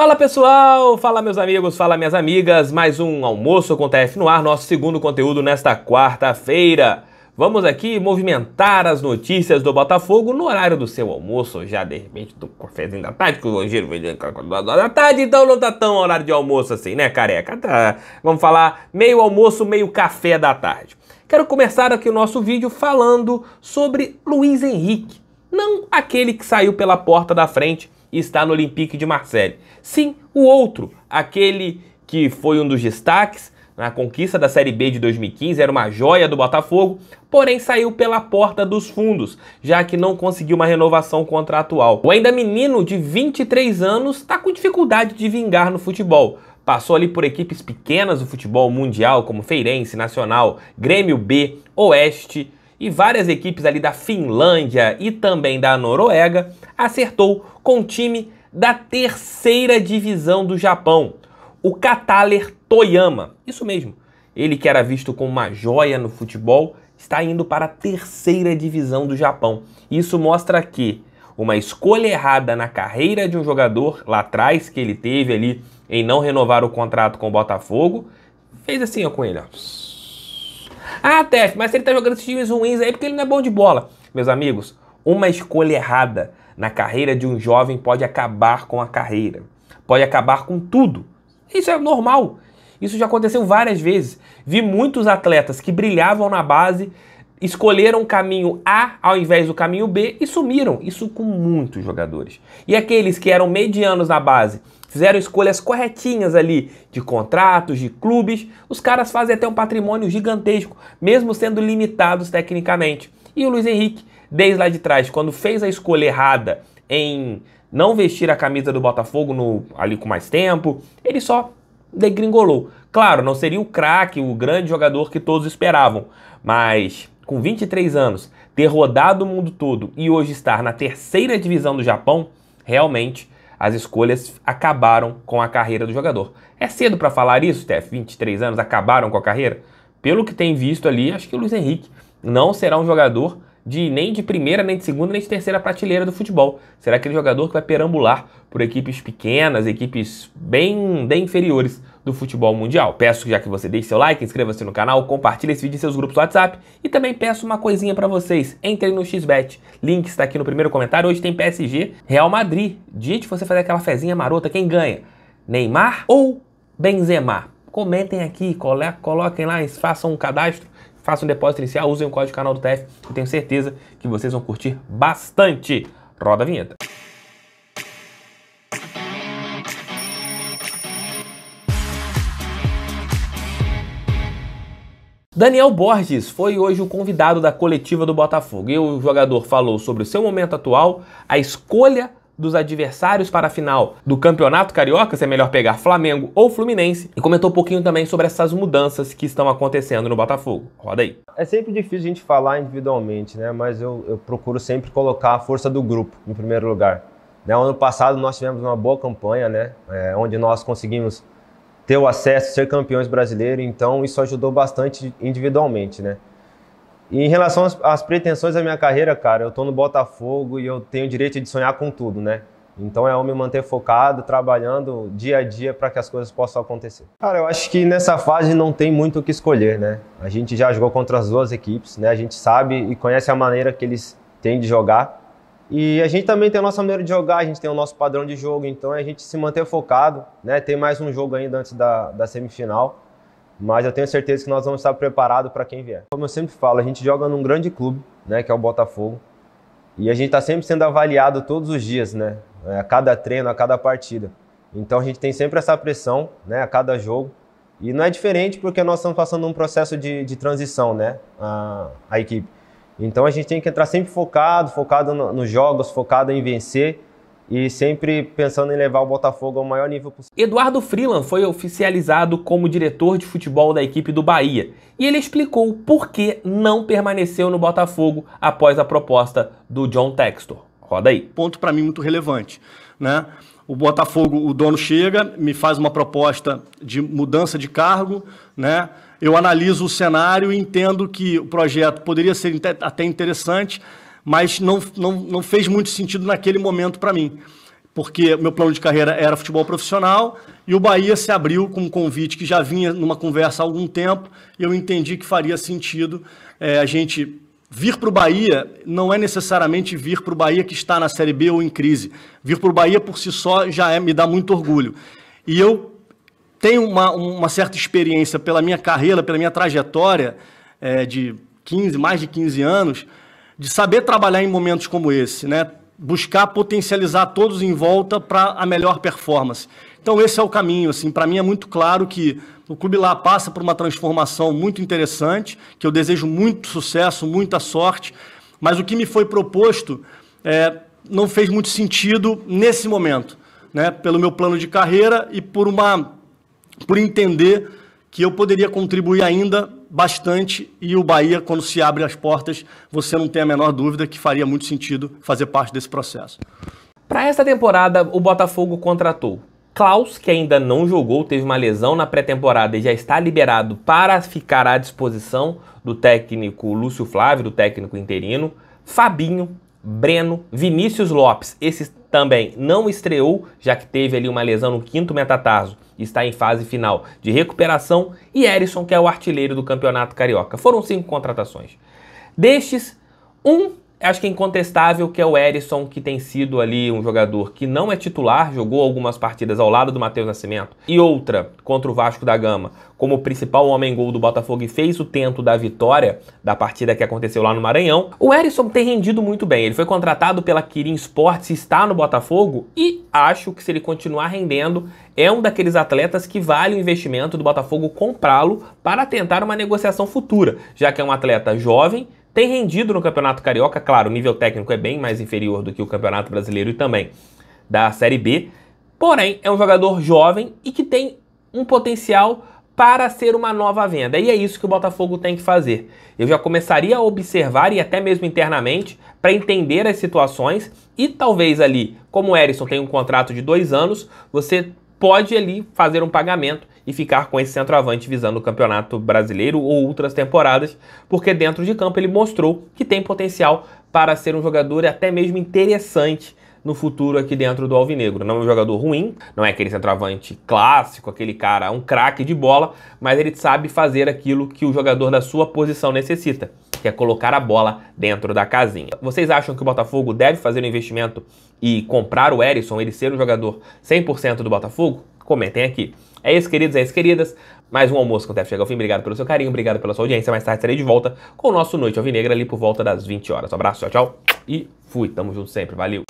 Fala pessoal, fala meus amigos, fala minhas amigas, mais um almoço com TF no ar, nosso segundo conteúdo nesta quarta-feira. Vamos aqui movimentar as notícias do Botafogo no horário do seu almoço, já de repente do cafezinho da tarde, que o Rogério veio da tarde, então não tá tão horário de almoço assim, né, careca? Tá, vamos falar meio almoço, meio café da tarde. Quero começar aqui o nosso vídeo falando sobre Luiz Henrique não aquele que saiu pela porta da frente e está no Olympique de Marseille. Sim, o outro, aquele que foi um dos destaques na conquista da Série B de 2015, era uma joia do Botafogo, porém saiu pela porta dos fundos, já que não conseguiu uma renovação contratual. O ainda menino de 23 anos está com dificuldade de vingar no futebol. Passou ali por equipes pequenas do futebol mundial, como Feirense, Nacional, Grêmio B, Oeste, e várias equipes ali da Finlândia e também da Noruega, acertou com o time da terceira divisão do Japão, o Kataler Toyama. Isso mesmo, ele que era visto como uma joia no futebol, está indo para a terceira divisão do Japão. Isso mostra que uma escolha errada na carreira de um jogador lá atrás que ele teve ali em não renovar o contrato com o Botafogo, fez assim ó, com ele, ó. Ah, Tef, mas ele tá jogando esses times ruins aí porque ele não é bom de bola. Meus amigos, uma escolha errada na carreira de um jovem pode acabar com a carreira, pode acabar com tudo. Isso é normal. Isso já aconteceu várias vezes. Vi muitos atletas que brilhavam na base, escolheram o caminho A ao invés do caminho B e sumiram. Isso com muitos jogadores. E aqueles que eram medianos na base fizeram escolhas corretinhas ali de contratos, de clubes, os caras fazem até um patrimônio gigantesco, mesmo sendo limitados tecnicamente. E o Luiz Henrique, desde lá de trás, quando fez a escolha errada em não vestir a camisa do Botafogo no, ali com mais tempo, ele só degringolou. Claro, não seria o craque, o grande jogador que todos esperavam, mas com 23 anos, ter rodado o mundo todo e hoje estar na terceira divisão do Japão, realmente as escolhas acabaram com a carreira do jogador. É cedo para falar isso, Steph? 23 anos acabaram com a carreira? Pelo que tem visto ali, acho que o Luiz Henrique não será um jogador de nem de primeira, nem de segunda, nem de terceira prateleira do futebol. Será aquele jogador que vai perambular por equipes pequenas, equipes bem, bem inferiores do futebol mundial. Peço já que você deixe seu like, inscreva-se no canal, compartilhe esse vídeo em seus grupos do WhatsApp e também peço uma coisinha para vocês. Entrem no XBET, link está aqui no primeiro comentário. Hoje tem PSG, Real Madrid. dite você fazer aquela fezinha marota, quem ganha? Neymar ou Benzema? Comentem aqui, coloquem lá, façam um cadastro faça um depósito inicial, usem o código canal do TF, eu tenho certeza que vocês vão curtir bastante. Roda a vinheta. Daniel Borges foi hoje o convidado da coletiva do Botafogo e o jogador falou sobre o seu momento atual, a escolha dos adversários para a final do Campeonato Carioca, se é melhor pegar Flamengo ou Fluminense, e comentou um pouquinho também sobre essas mudanças que estão acontecendo no Botafogo. Roda aí. É sempre difícil a gente falar individualmente, né? Mas eu, eu procuro sempre colocar a força do grupo em primeiro lugar. Né? Ano passado nós tivemos uma boa campanha, né? É, onde nós conseguimos ter o acesso, ser campeões brasileiros, então isso ajudou bastante individualmente, né? E em relação às, às, pretensões da minha carreira, cara, eu tô no Botafogo e eu tenho o direito de sonhar com tudo, né? Então é eu me manter focado, trabalhando dia a dia para que as coisas possam acontecer. Cara, eu acho que nessa fase não tem muito o que escolher, né? A gente já jogou contra as duas equipes, né? A gente sabe e conhece a maneira que eles têm de jogar. E a gente também tem a nossa maneira de jogar, a gente tem o nosso padrão de jogo, então é a gente se manter focado, né? Tem mais um jogo ainda antes da, da semifinal mas eu tenho certeza que nós vamos estar preparados para quem vier. Como eu sempre falo, a gente joga num grande clube, né, que é o Botafogo, e a gente está sempre sendo avaliado todos os dias, né, é, a cada treino, a cada partida. Então a gente tem sempre essa pressão, né, a cada jogo, e não é diferente porque nós estamos passando um processo de, de transição, né, a, a equipe. Então a gente tem que entrar sempre focado, focado no, nos jogos, focado em vencer, e sempre pensando em levar o Botafogo ao maior nível possível. Eduardo Freeland foi oficializado como diretor de futebol da equipe do Bahia e ele explicou por que não permaneceu no Botafogo após a proposta do John Textor. Roda aí. Ponto para mim muito relevante, né? O Botafogo, o dono chega, me faz uma proposta de mudança de cargo, né? Eu analiso o cenário e entendo que o projeto poderia ser até interessante, mas não, não, não fez muito sentido naquele momento para mim. Porque meu plano de carreira era futebol profissional e o Bahia se abriu com um convite que já vinha numa conversa há algum tempo. E eu entendi que faria sentido é, a gente vir para o Bahia. Não é necessariamente vir para o Bahia que está na Série B ou em crise. Vir para o Bahia por si só já é, me dá muito orgulho. E eu tenho uma, uma certa experiência pela minha carreira, pela minha trajetória é, de 15, mais de 15 anos de saber trabalhar em momentos como esse, né? Buscar potencializar todos em volta para a melhor performance. Então esse é o caminho, assim, para mim é muito claro que o clube lá passa por uma transformação muito interessante, que eu desejo muito sucesso, muita sorte, mas o que me foi proposto é, não fez muito sentido nesse momento, né? Pelo meu plano de carreira e por uma por entender que eu poderia contribuir ainda bastante e o Bahia, quando se abre as portas, você não tem a menor dúvida que faria muito sentido fazer parte desse processo. Para essa temporada, o Botafogo contratou Klaus, que ainda não jogou, teve uma lesão na pré-temporada e já está liberado para ficar à disposição do técnico Lúcio Flávio, do técnico interino. Fabinho, Breno, Vinícius Lopes, esse também não estreou, já que teve ali uma lesão no quinto metatarso, está em fase final de recuperação, e Erisson, que é o artilheiro do Campeonato Carioca. Foram cinco contratações. Destes, um Acho que é incontestável que é o Erisson, que tem sido ali um jogador que não é titular, jogou algumas partidas ao lado do Matheus Nascimento, e outra contra o Vasco da Gama, como principal homem-gol do Botafogo e fez o tento da vitória da partida que aconteceu lá no Maranhão. O Erisson tem rendido muito bem. Ele foi contratado pela Kirin Sports, está no Botafogo e acho que se ele continuar rendendo, é um daqueles atletas que vale o investimento do Botafogo comprá-lo para tentar uma negociação futura, já que é um atleta jovem tem rendido no Campeonato Carioca, claro, o nível técnico é bem mais inferior do que o Campeonato Brasileiro e também da Série B. Porém, é um jogador jovem e que tem um potencial para ser uma nova venda. E é isso que o Botafogo tem que fazer. Eu já começaria a observar e até mesmo internamente para entender as situações e talvez ali, como o Erisson tem um contrato de dois anos, você pode ali fazer um pagamento e ficar com esse centroavante visando o Campeonato Brasileiro ou outras temporadas, porque dentro de campo ele mostrou que tem potencial para ser um jogador até mesmo interessante no futuro aqui dentro do Alvinegro. Não é um jogador ruim, não é aquele centroavante clássico, aquele cara, um craque de bola, mas ele sabe fazer aquilo que o jogador da sua posição necessita que é colocar a bola dentro da casinha. Vocês acham que o Botafogo deve fazer o um investimento e comprar o Erisson, ele ser o jogador 100% do Botafogo? Comentem aqui. É isso, queridos, é isso, queridas. Mais um almoço com o chega ao fim. Obrigado pelo seu carinho, obrigado pela sua audiência. Mais tarde estarei de volta com o nosso Noite Alvinegra ali por volta das 20 horas. Um abraço, tchau, tchau e fui. Tamo junto sempre. Valeu.